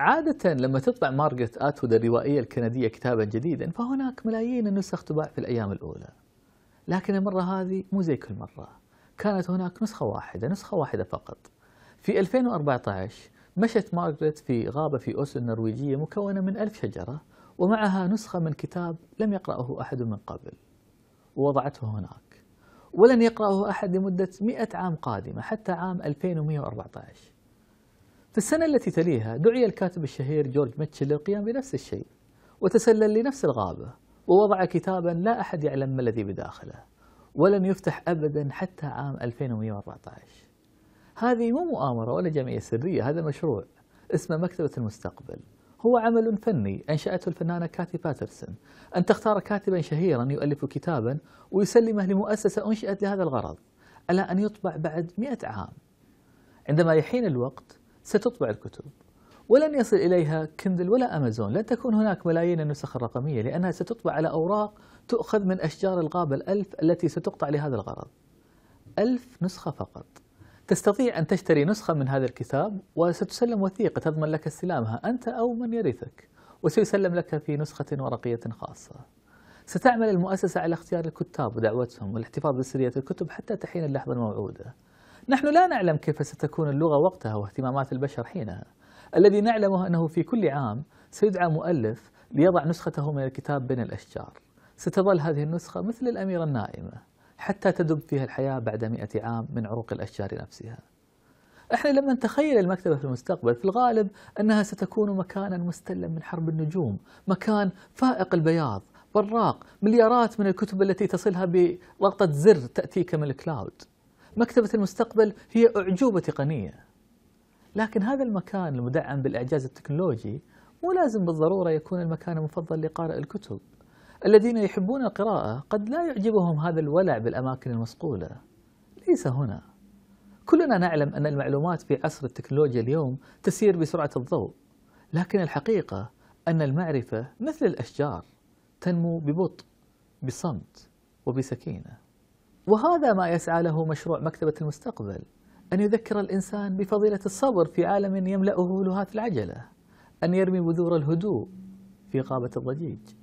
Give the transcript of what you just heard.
عادة لما تطلع مارغريت آتود الروائية الكندية كتابا جديدا فهناك ملايين النسخ تباع في الأيام الأولى لكن المرة هذه مو زي كل مرة كانت هناك نسخة واحدة نسخة واحدة فقط في 2014 مشت مارغريت في غابة في أوسلو النرويجية مكونة من ألف شجرة ومعها نسخة من كتاب لم يقرأه أحد من قبل ووضعته هناك ولن يقرأه أحد لمدة 100 عام قادمة حتى عام 2114 في السنة التي تليها دعي الكاتب الشهير جورج ميتشل للقيام بنفس الشيء وتسلل لنفس الغابة ووضع كتابا لا أحد يعلم ما الذي بداخله ولم يفتح أبدا حتى عام 2114 هذه مو مؤامرة ولا جمعية سرية هذا مشروع اسمه مكتبة المستقبل هو عمل فني أنشأته الفنانة كاثي باترسون أن تختار كاتبا شهيرا يؤلف كتابا ويسلمه لمؤسسة أنشئت لهذا الغرض على أن يطبع بعد مئة عام عندما يحين الوقت ستطبع الكتب ولن يصل إليها كندل ولا أمازون لن تكون هناك ملايين النسخ الرقمية لأنها ستطبع على أوراق تؤخذ من أشجار الغابة الألف التي ستقطع لهذا الغرض ألف نسخة فقط تستطيع أن تشتري نسخة من هذا الكتاب وستسلم وثيقة تضمن لك استلامها أنت أو من يرثك وسيسلم لك في نسخة ورقية خاصة ستعمل المؤسسة على اختيار الكتاب ودعوتهم والاحتفاظ بسرية الكتب حتى تحين اللحظة الموعودة نحن لا نعلم كيف ستكون اللغة وقتها واهتمامات البشر حينها الذي نعلمه أنه في كل عام سيدعى مؤلف ليضع نسخته من الكتاب بين الأشجار ستظل هذه النسخة مثل الأميرة النائمة حتى تدب فيها الحياة بعد مئة عام من عروق الأشجار نفسها احنا لما نتخيل المكتبة في المستقبل في الغالب أنها ستكون مكانا مستلا من حرب النجوم مكان فائق البياض براق مليارات من الكتب التي تصلها بضغطة زر تأتيك من الكلاود مكتبة المستقبل هي أعجوبة تقنية لكن هذا المكان المدعم بالإعجاز التكنولوجي مو لازم بالضرورة يكون المكان المفضل لقارئ الكتب الذين يحبون القراءة قد لا يعجبهم هذا الولع بالأماكن المصقولة ليس هنا كلنا نعلم أن المعلومات في عصر التكنولوجيا اليوم تسير بسرعة الضوء لكن الحقيقة أن المعرفة مثل الأشجار تنمو ببطء بصمت وبسكينه وهذا ما يسعى له مشروع مكتبة المستقبل أن يذكر الإنسان بفضيلة الصبر في عالم يملأه لهات العجلة أن يرمي بذور الهدوء في غابة الضجيج